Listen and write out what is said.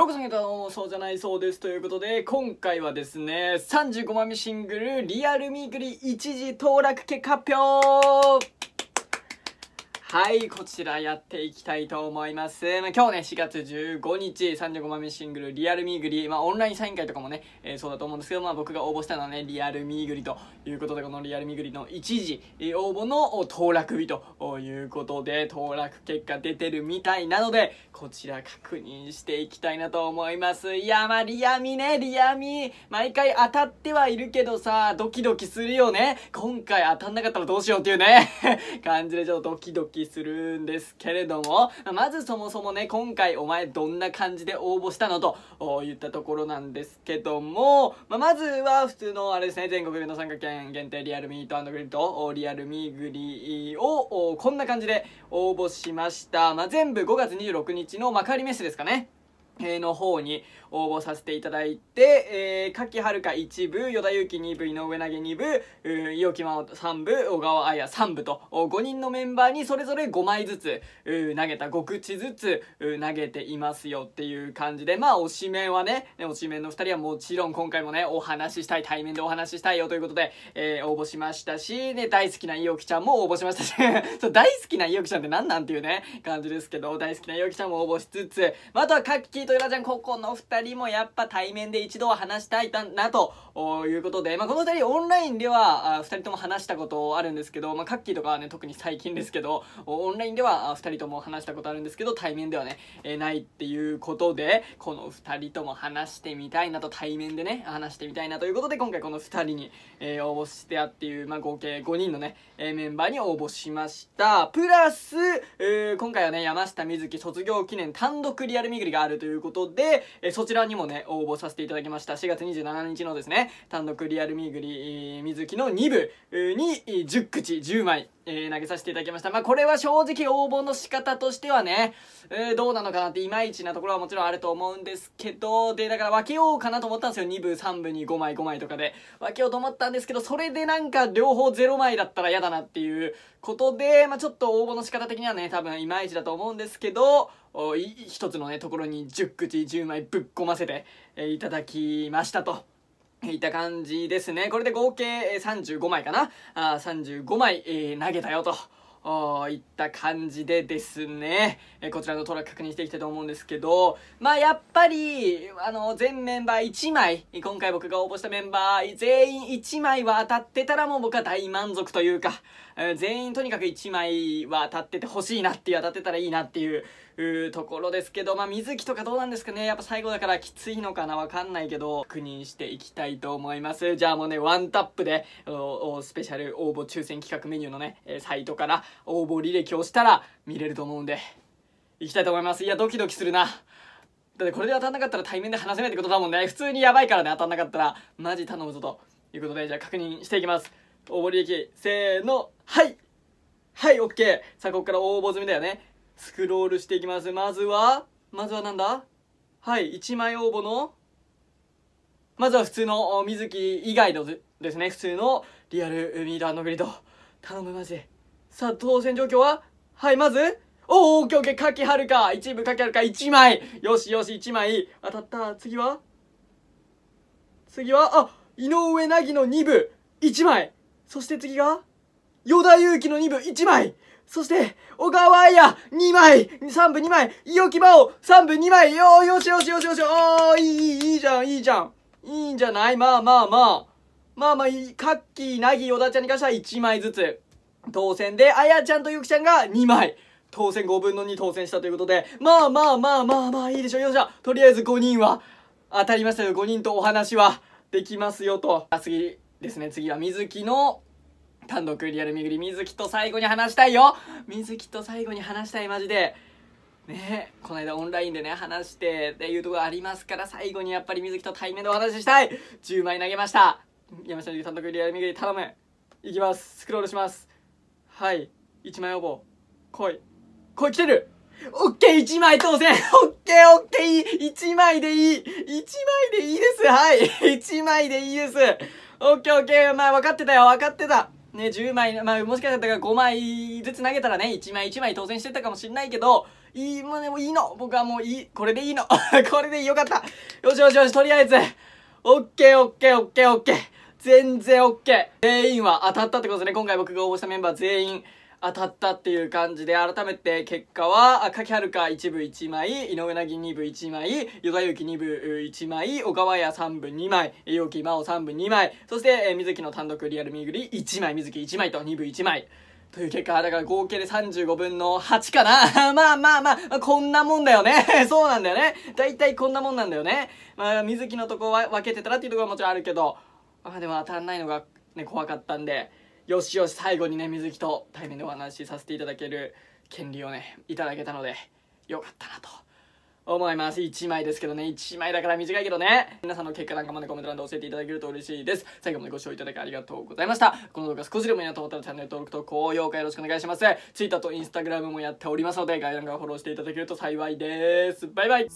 ようこそどうもそうじゃないそうですということで今回はですね35枚目シングル「リアルミークリ一時当落結果発表はい、こちらやっていきたいと思います。まあ、今日ね、4月15日、35枚目シングル、リアルミーグリー、まあ、オンラインサイン会とかもね、えー、そうだと思うんですけど、まあ、僕が応募したのはね、リアルミーグリということで、このリアルミーグリの一時、えー、応募の当落日ということで、当落結果出てるみたいなので、こちら確認していきたいなと思います。いや、まあ、リアミね、リアミ。毎回当たってはいるけどさ、ドキドキするよね。今回当たんなかったらどうしようっていうね 感じで、ちょっとドキドキきするんですけれども、まずそもそもね、今回お前どんな感じで応募したのと言ったところなんですけども、まあ、まずは普通のあれですね、全国の参加券限定リアルミートグリルとリアルミーグリをこんな感じで応募しました。まあ、全部5月26日の幕張メッセですかね。の方に応募させていただいて、えー、柿か1部、与田祐希2部、井上投げ2部、伊予木真央3部、小川彩3部と、5人のメンバーにそれぞれ5枚ずつ、投げた5口ずつ、投げていますよっていう感じで、まあ、推しメンはね、推しメンの2人はもちろん今回もね、お話ししたい、対面でお話ししたいよということで、えー、応募しましたし、ね、大好きな伊予木ちゃんも応募しましたし そう大好きな伊予木ちゃんって何なんっていうね、感じですけど、大好きな伊予木ちゃんも応募しつつ、まあ、あとはカッキーとヨラちゃん、ここの2人2人もやっぱ対面で一度は話したいなということで、まあ、この2人オンラインでは2人とも話したことあるんですけど、まあ、カッキーとかはね特に最近ですけどオンラインでは2人とも話したことあるんですけど対面ではね、えー、ないっていうことでこの2人とも話してみたいなと対面でね話してみたいなということで今回この2人に、えー、応募してやっていう、まあ、合計5人のね、えー、メンバーに応募しましたプラス、今回はね山下美月卒業記念単独リアル巡りがあるということで、えー、卒ちらにもね応募させていただきました4月27日のですね単独リアルミーグリ水木の2部に10口10枚、えー、投げさせていただきましたまあこれは正直応募の仕方としてはね、えー、どうなのかなっていまいちなところはもちろんあると思うんですけどでだから分けようかなと思ったんですよ2部3部に5枚5枚とかで分けようと思ったんですけどそれでなんか両方0枚だったら嫌だなっていうことで、まあ、ちょっと応募の仕方的にはね多分いまいちだと思うんですけど一つのねところに10口10枚ぶっ込ませて、えー、いただきましたと。いった感じですね。これで合計35枚かな。あ35枚、えー、投げたよと。いった感じでですね、えー、こちらのトラック確認していきたいと思うんですけど、まあやっぱり、あの、全メンバー1枚、今回僕が応募したメンバー全員1枚は当たってたらもう僕は大満足というか、えー、全員とにかく1枚は当たっててほしいなっていう、当たってたらいいなっていう、いうところですけど、まあ、水木とかどうなんですかね。やっぱ最後だからきついのかなわかんないけど、確認していきたいと思います。じゃあもうね、ワンタップで、スペシャル応募抽選企画メニューのね、サイトから応募履歴をしたら見れると思うんで、いきたいと思います。いや、ドキドキするな。だってこれで当たんなかったら対面で話せないってことだもんね。普通にやばいからね、当たんなかったら。マジ頼むぞと。いうことで、じゃあ確認していきます。応募履歴、せーの、はいはい、OK! さあ、ここから応募済みだよね。スクロールしていきます。まずは、まずはなんだはい、1枚応募の、まずは普通の水木以外のですね、普通のリアルミーターのグリッド。頼むマジ。さあ、当選状況ははい、まず、おー、オッケーオッケー、かきはるか、一部かきはるか、1枚よしよし、1枚当たった次は次は、あ、井上凪の2部、1枚そして次が、与田祐希の2部、1枚そして、小川や2枚 !3 分2枚いよきばお、!3 分2枚よよしよしよしよしおーいい、いい、いいじゃん、いいじゃんいいんじゃないまあまあまあ。まあまあ、カッキー、なぎ、小田ちゃんに関しては1枚ずつ。当選で、あやちゃんとゆきちゃんが2枚。当選5分の2当選したということで、まあまあまあまあまあ、いいでしょう、よっしゃ。とりあえず5人は、当たりましたよ、5人とお話はできますよと。あ、次ですね、次は水木の単独リアル巡り水木と最後に話したいよ水木と最後に話したいマジでねこの間オンラインでね話してっていうところありますから最後にやっぱり水木と対面でお話ししたい10枚投げました山下優単独リアル巡り頼むいきますスクロールしますはい1枚応募来い来い来てるオッケー !1 枚当選オッケーオッケーいい !1 枚でいい !1 枚でいいですはい !1 枚 でいいですオッケーオッケーまあ分かってたよ分かってたね、10枚、まあ、もしかしたら5枚ずつ投げたらね、1枚1枚当選してたかもしんないけど、いい、もうでもいいの僕はもういい、これでいいの これでよかったよしよしよし、とりあえず、オッケーオッケーオッケーオッケー全然オッケー全員は当たったってことですね。今回僕が応募したメンバー全員。当たったっていう感じで改めて結果は柿か1部1枚井上凪2部1枚与田祐希2部1枚小川屋3部2枚陽木真央3部2枚そして水木の単独リアルミグリ1枚水木1枚と2部1枚。という結果、だから合計で35分の8かな まあまあまあ、こんなもんだよね そうなんだよね。大体こんなもんなんだよね。まあ、水木のとこは分けてたらっていうところはもちろんあるけど、まあでも当たらないのがね、怖かったんで、よしよし最後にね水木と対面でお話しさせていただける権利をねいただけたのでよかったなと思います1枚ですけどね1枚だから短いけどね皆さんの結果なんかまでコメント欄で教えていただけると嬉しいです最後までご視聴いただきありがとうございましたこの動画少しでもいいなと思ったらチャンネル登録と高評価よろしくお願いします Twitter と Instagram もやっておりますので概要欄からフォローしていただけると幸いですバイバイ